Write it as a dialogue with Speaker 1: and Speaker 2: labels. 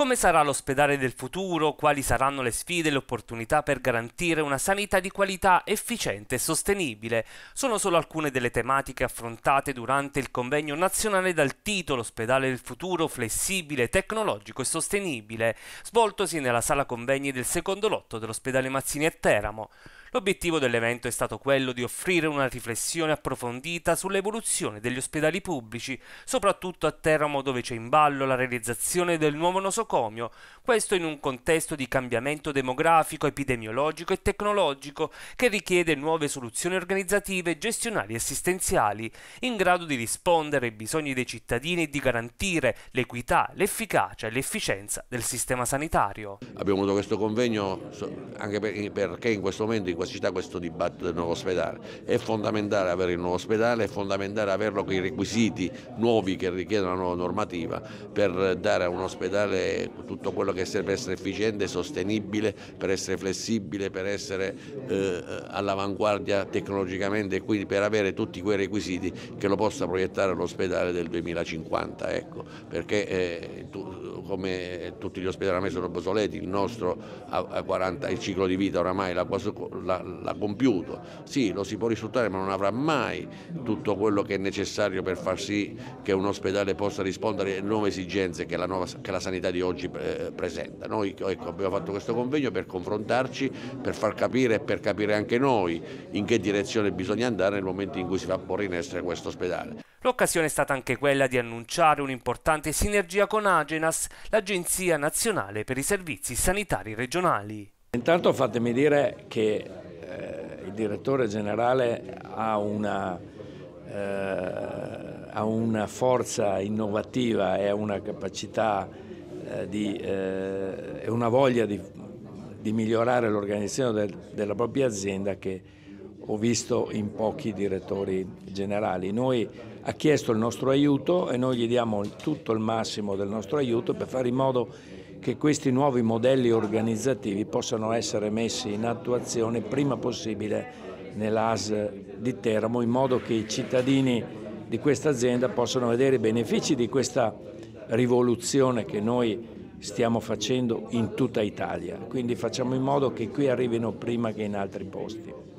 Speaker 1: Come sarà l'ospedale del futuro? Quali saranno le sfide e le opportunità per garantire una sanità di qualità efficiente e sostenibile? Sono solo alcune delle tematiche affrontate durante il convegno nazionale dal titolo Ospedale del futuro flessibile, tecnologico e sostenibile, svoltosi nella sala convegni del secondo lotto dell'ospedale Mazzini a Teramo. L'obiettivo dell'evento è stato quello di offrire una riflessione approfondita sull'evoluzione degli ospedali pubblici, soprattutto a Teramo dove c'è in ballo la realizzazione del nuovo nosocomio, questo in un contesto di cambiamento demografico, epidemiologico e tecnologico che richiede nuove soluzioni organizzative, gestionali e assistenziali, in grado di rispondere ai bisogni dei cittadini e di garantire l'equità, l'efficacia e l'efficienza del sistema sanitario.
Speaker 2: Abbiamo avuto questo convegno anche perché in questo momento in necessità questo dibattito del nuovo ospedale. È fondamentale avere il nuovo ospedale, è fondamentale averlo con i requisiti nuovi che richiede la nuova normativa per dare a un ospedale tutto quello che serve per essere efficiente, sostenibile, per essere flessibile, per essere eh, all'avanguardia tecnologicamente e quindi per avere tutti quei requisiti che lo possa proiettare l'ospedale del 2050. Ecco, perché eh, tu, come tutti gli ospedali ormai sono obsoleti, il nostro ha 40, il ciclo di vita oramai l'acqua l'ha compiuto. Sì, lo si può risultare, ma non avrà mai tutto quello che è necessario per far sì che un ospedale possa rispondere alle nuove esigenze che la, nuova, che la sanità di oggi eh, presenta. Noi ecco, abbiamo fatto questo convegno per confrontarci, per far capire e per capire anche noi in che direzione bisogna andare nel momento in cui si fa porre in essere questo ospedale.
Speaker 1: L'occasione è stata anche quella di annunciare un'importante sinergia con Agenas, l'Agenzia Nazionale per i Servizi Sanitari Regionali.
Speaker 3: Intanto fatemi dire che il direttore generale ha una, eh, ha una forza innovativa e ha una capacità eh, di, eh, e una voglia di, di migliorare l'organizzazione del, della propria azienda che ho visto in pochi direttori generali. Noi ha chiesto il nostro aiuto e noi gli diamo tutto il massimo del nostro aiuto per fare in modo che che questi nuovi modelli organizzativi possano essere messi in attuazione prima possibile nell'AS di Teramo in modo che i cittadini di questa azienda possano vedere i benefici di questa rivoluzione che noi stiamo facendo in tutta Italia, quindi facciamo in modo che qui arrivino prima che in altri posti.